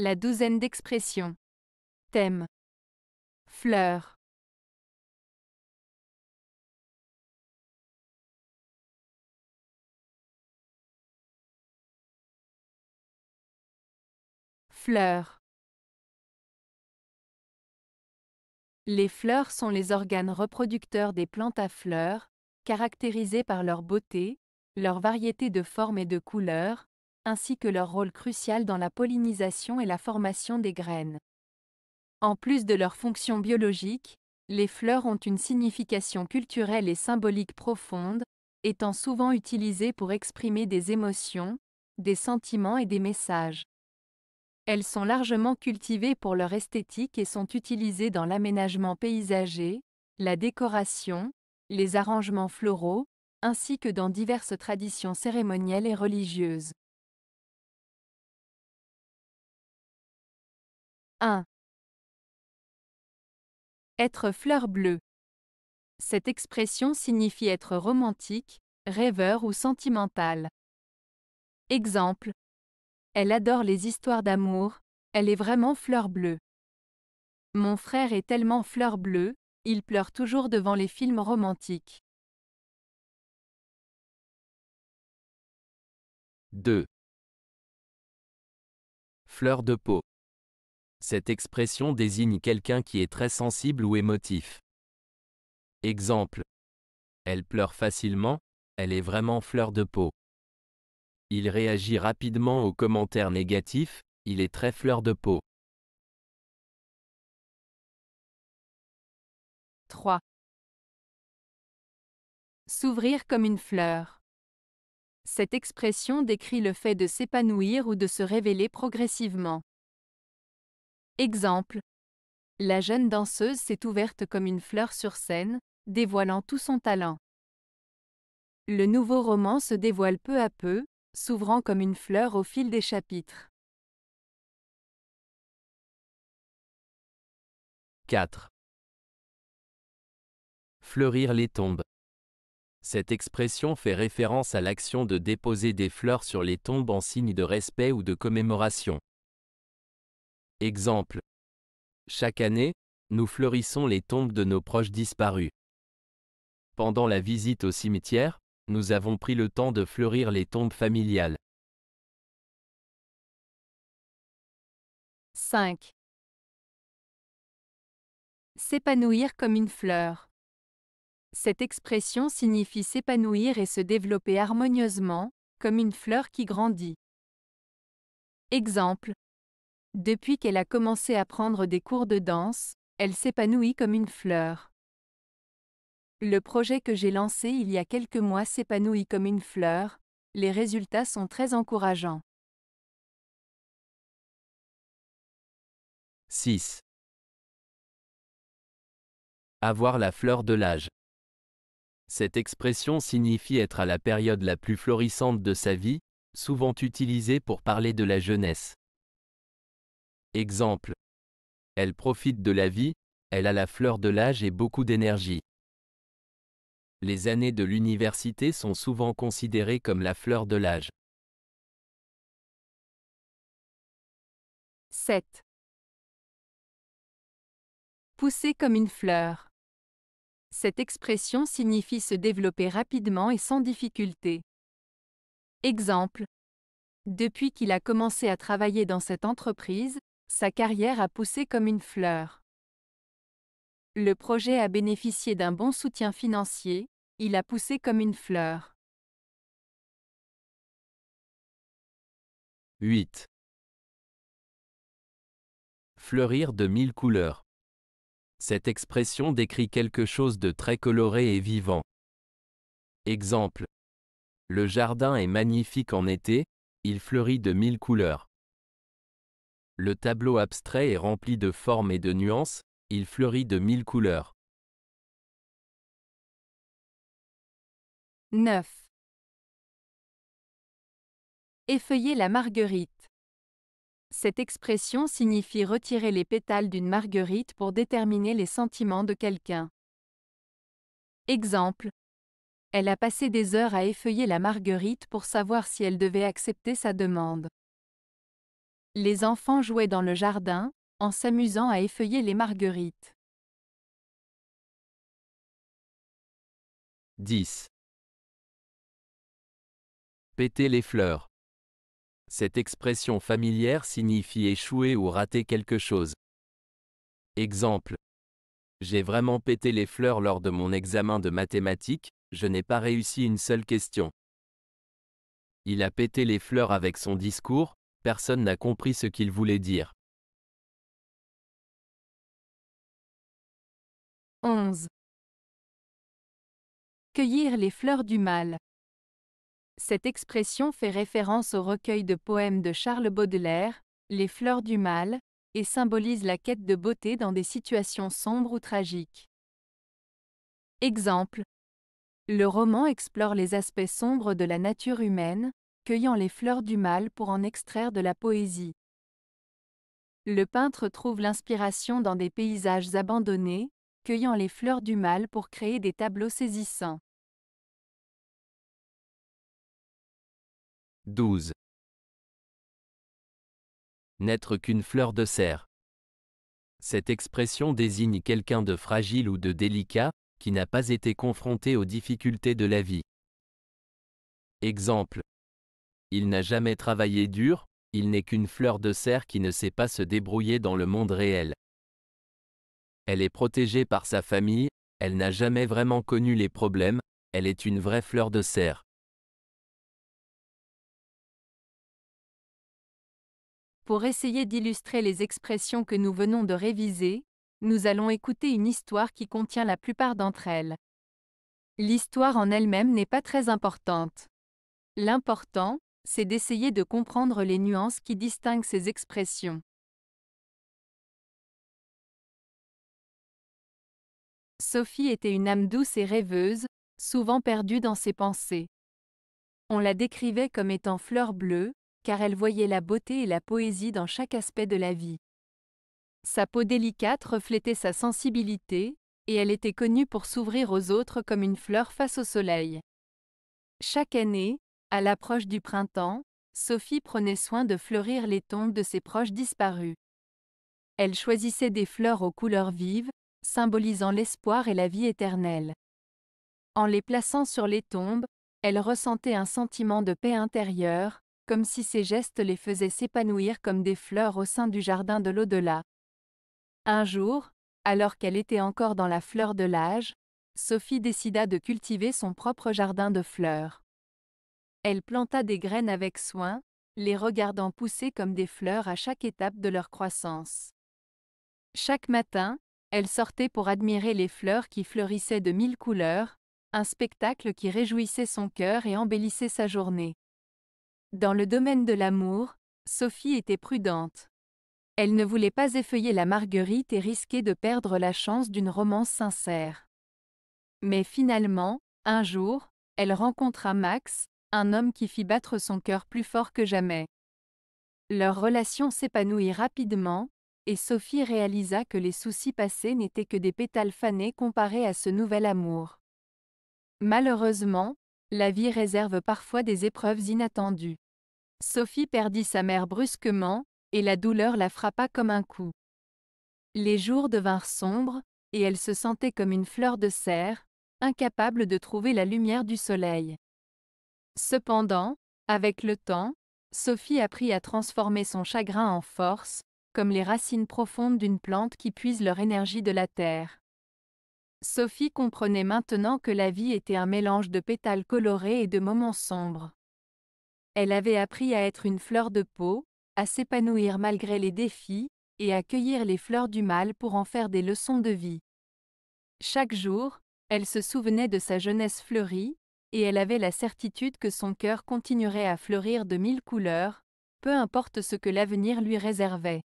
La douzaine d'expressions. Thème. Fleurs. Fleurs. Les fleurs sont les organes reproducteurs des plantes à fleurs, caractérisés par leur beauté, leur variété de formes et de couleurs, ainsi que leur rôle crucial dans la pollinisation et la formation des graines. En plus de leurs fonctions biologiques, les fleurs ont une signification culturelle et symbolique profonde, étant souvent utilisées pour exprimer des émotions, des sentiments et des messages. Elles sont largement cultivées pour leur esthétique et sont utilisées dans l'aménagement paysager, la décoration, les arrangements floraux, ainsi que dans diverses traditions cérémonielles et religieuses. 1. Être fleur bleue. Cette expression signifie être romantique, rêveur ou sentimental. Exemple. Elle adore les histoires d'amour, elle est vraiment fleur bleue. Mon frère est tellement fleur bleue, il pleure toujours devant les films romantiques. 2. Fleur de peau. Cette expression désigne quelqu'un qui est très sensible ou émotif. Exemple. Elle pleure facilement, elle est vraiment fleur de peau. Il réagit rapidement aux commentaires négatifs, il est très fleur de peau. 3. S'ouvrir comme une fleur. Cette expression décrit le fait de s'épanouir ou de se révéler progressivement. Exemple. La jeune danseuse s'est ouverte comme une fleur sur scène, dévoilant tout son talent. Le nouveau roman se dévoile peu à peu, s'ouvrant comme une fleur au fil des chapitres. 4. Fleurir les tombes. Cette expression fait référence à l'action de déposer des fleurs sur les tombes en signe de respect ou de commémoration. Exemple. Chaque année, nous fleurissons les tombes de nos proches disparus. Pendant la visite au cimetière, nous avons pris le temps de fleurir les tombes familiales. 5. S'épanouir comme une fleur. Cette expression signifie s'épanouir et se développer harmonieusement, comme une fleur qui grandit. Exemple, depuis qu'elle a commencé à prendre des cours de danse, elle s'épanouit comme une fleur. Le projet que j'ai lancé il y a quelques mois s'épanouit comme une fleur, les résultats sont très encourageants. 6. Avoir la fleur de l'âge. Cette expression signifie être à la période la plus florissante de sa vie, souvent utilisée pour parler de la jeunesse. Exemple. Elle profite de la vie, elle a la fleur de l'âge et beaucoup d'énergie. Les années de l'université sont souvent considérées comme la fleur de l'âge. 7. Pousser comme une fleur. Cette expression signifie se développer rapidement et sans difficulté. Exemple. Depuis qu'il a commencé à travailler dans cette entreprise, sa carrière a poussé comme une fleur. Le projet a bénéficié d'un bon soutien financier, il a poussé comme une fleur. 8. Fleurir de mille couleurs. Cette expression décrit quelque chose de très coloré et vivant. Exemple. Le jardin est magnifique en été, il fleurit de mille couleurs. Le tableau abstrait est rempli de formes et de nuances, il fleurit de mille couleurs. 9. Effeuiller la marguerite. Cette expression signifie retirer les pétales d'une marguerite pour déterminer les sentiments de quelqu'un. Exemple. Elle a passé des heures à effeuiller la marguerite pour savoir si elle devait accepter sa demande. Les enfants jouaient dans le jardin, en s'amusant à effeuiller les marguerites. 10. Péter les fleurs. Cette expression familière signifie échouer ou rater quelque chose. Exemple. J'ai vraiment pété les fleurs lors de mon examen de mathématiques, je n'ai pas réussi une seule question. Il a pété les fleurs avec son discours, personne n'a compris ce qu'il voulait dire. 11. Cueillir les fleurs du mal. Cette expression fait référence au recueil de poèmes de Charles Baudelaire, Les fleurs du mal, et symbolise la quête de beauté dans des situations sombres ou tragiques. Exemple. Le roman explore les aspects sombres de la nature humaine, cueillant les fleurs du mal pour en extraire de la poésie. Le peintre trouve l'inspiration dans des paysages abandonnés, cueillant les fleurs du mal pour créer des tableaux saisissants. 12. N'être qu'une fleur de serre. Cette expression désigne quelqu'un de fragile ou de délicat, qui n'a pas été confronté aux difficultés de la vie. Exemple. Il n'a jamais travaillé dur, il n'est qu'une fleur de serre qui ne sait pas se débrouiller dans le monde réel. Elle est protégée par sa famille, elle n'a jamais vraiment connu les problèmes, elle est une vraie fleur de serre. Pour essayer d'illustrer les expressions que nous venons de réviser, nous allons écouter une histoire qui contient la plupart d'entre elles. L'histoire en elle-même n'est pas très importante. L'important, c'est d'essayer de comprendre les nuances qui distinguent ces expressions. Sophie était une âme douce et rêveuse, souvent perdue dans ses pensées. On la décrivait comme étant fleur bleue, car elle voyait la beauté et la poésie dans chaque aspect de la vie. Sa peau délicate reflétait sa sensibilité, et elle était connue pour s'ouvrir aux autres comme une fleur face au soleil. Chaque année, à l'approche du printemps, Sophie prenait soin de fleurir les tombes de ses proches disparus. Elle choisissait des fleurs aux couleurs vives, symbolisant l'espoir et la vie éternelle. En les plaçant sur les tombes, elle ressentait un sentiment de paix intérieure, comme si ses gestes les faisaient s'épanouir comme des fleurs au sein du jardin de l'au-delà. Un jour, alors qu'elle était encore dans la fleur de l'âge, Sophie décida de cultiver son propre jardin de fleurs. Elle planta des graines avec soin, les regardant pousser comme des fleurs à chaque étape de leur croissance. Chaque matin, elle sortait pour admirer les fleurs qui fleurissaient de mille couleurs, un spectacle qui réjouissait son cœur et embellissait sa journée. Dans le domaine de l'amour, Sophie était prudente. Elle ne voulait pas effeuiller la marguerite et risquer de perdre la chance d'une romance sincère. Mais finalement, un jour, elle rencontra Max, un homme qui fit battre son cœur plus fort que jamais. Leur relation s'épanouit rapidement, et Sophie réalisa que les soucis passés n'étaient que des pétales fanés comparés à ce nouvel amour. Malheureusement, la vie réserve parfois des épreuves inattendues. Sophie perdit sa mère brusquement, et la douleur la frappa comme un coup. Les jours devinrent sombres, et elle se sentait comme une fleur de serre, incapable de trouver la lumière du soleil. Cependant, avec le temps, Sophie apprit à transformer son chagrin en force, comme les racines profondes d'une plante qui puise leur énergie de la terre. Sophie comprenait maintenant que la vie était un mélange de pétales colorés et de moments sombres. Elle avait appris à être une fleur de peau, à s'épanouir malgré les défis, et à cueillir les fleurs du mal pour en faire des leçons de vie. Chaque jour, elle se souvenait de sa jeunesse fleurie, et elle avait la certitude que son cœur continuerait à fleurir de mille couleurs, peu importe ce que l'avenir lui réservait.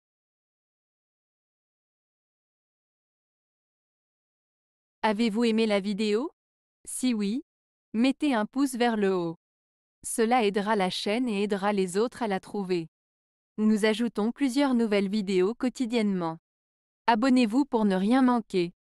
Avez-vous aimé la vidéo Si oui, mettez un pouce vers le haut. Cela aidera la chaîne et aidera les autres à la trouver. Nous ajoutons plusieurs nouvelles vidéos quotidiennement. Abonnez-vous pour ne rien manquer.